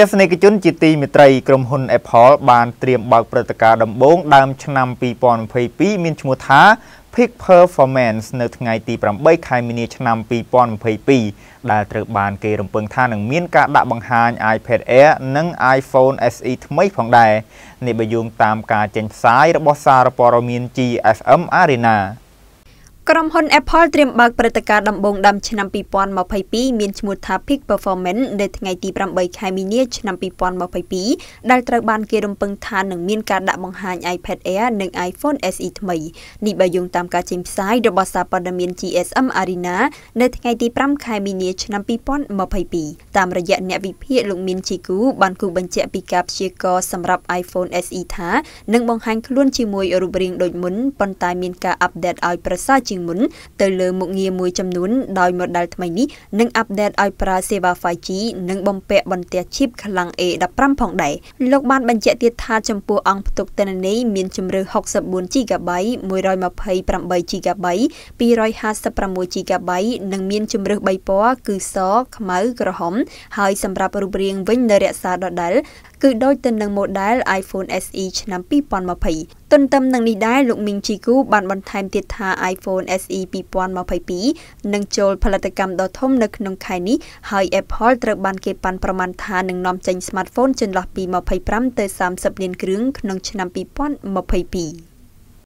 ទស្សនិកជនជាទីមេត្រីក្រុមហ៊ុន Apple បានត្រៀមបើកព្រឹត្តិការណ៍ដំបូងដើមឆ្នាំ2022មានឈ្មោះថា Peak Performance នៅថ្ងៃទី8ខែមីនាឆ្នាំ2022ដែលត្រូវបាន គេរំពឹងថានឹងមានការដាក់បង្ហាញ iPad Air និង iPhone SE ថ្មីផងដែរនេះបើយោងតាមការចេញផ្សាយរបស់សារព័ត៌មាន GFM Arena ក្រុមហ៊ុន Apple ត្រៀមបើកព្រឹត្តិការណ៍ដំបូងដើមឆ្នាំ2022មានឈ្មោះថា Peak Performance នៅថ្ងៃទី8ខែមីនាឆ្នាំ2022ដែលត្រូវបានគេរំពឹងថានឹងមានការដាក់បង្ហាញ iPad Air និង iPhone SE ថ្មីនេះបើយោងតាមការចេញផ្សាយរបស់សារព័ត៌មាន GSM Arena នៅថ្ងៃទី5ខែមីនាឆ្នាំ2022តាមរយៈអ្នកវិភាគលោកមានជីគូបានគូបញ្ជាក់ពីការព្យាករសម្រាប់ iPhone SE ថានឹងបង្ហាញខ្លួនជាមួយរូបរាងដូចមុនប៉ុន្តែមានការអាប់ដេតឲ្យប្រសើរជាងងមុនទៅលើមុខងារមួយចំនួនដោយ model ថ្មីនេះនឹងអាប់ដេតឲ្យប្រើសេវា 5G និងបំពាក់បន្ទះឈីបខ្លាំង A15 ផងដែរលោកបានបញ្ជាក់ទៀតថាចំពោះអង្គផ្ទុក ទិន្នន័យមានជម្រៅ 64GB 128GB 256GB និងមានជម្រៅ3ពណ៌គឺសខ្មៅក្រហម ហើយ សម្រាប់រូបរាងវិញនៅរក្សាដដែលគឺដូចទៅនឹង model iPhone SE ឆ្នាំ2020ទន្ទឹមនឹងនេះដែរលោកមីងជីគូបានបន្ថែមទៀតថា iPhone SE 2022នឹងចូលផលិតកម្មដ៏ធំនៅក្នុងខែនេះហើយ Apple ត្រូវបានគេប៉ាន់ប្រមាណថានឹងនាំចេញ smartphone ចន្លោះពី25ទៅ30លានគ្រឿងក្នុងឆ្នាំ2022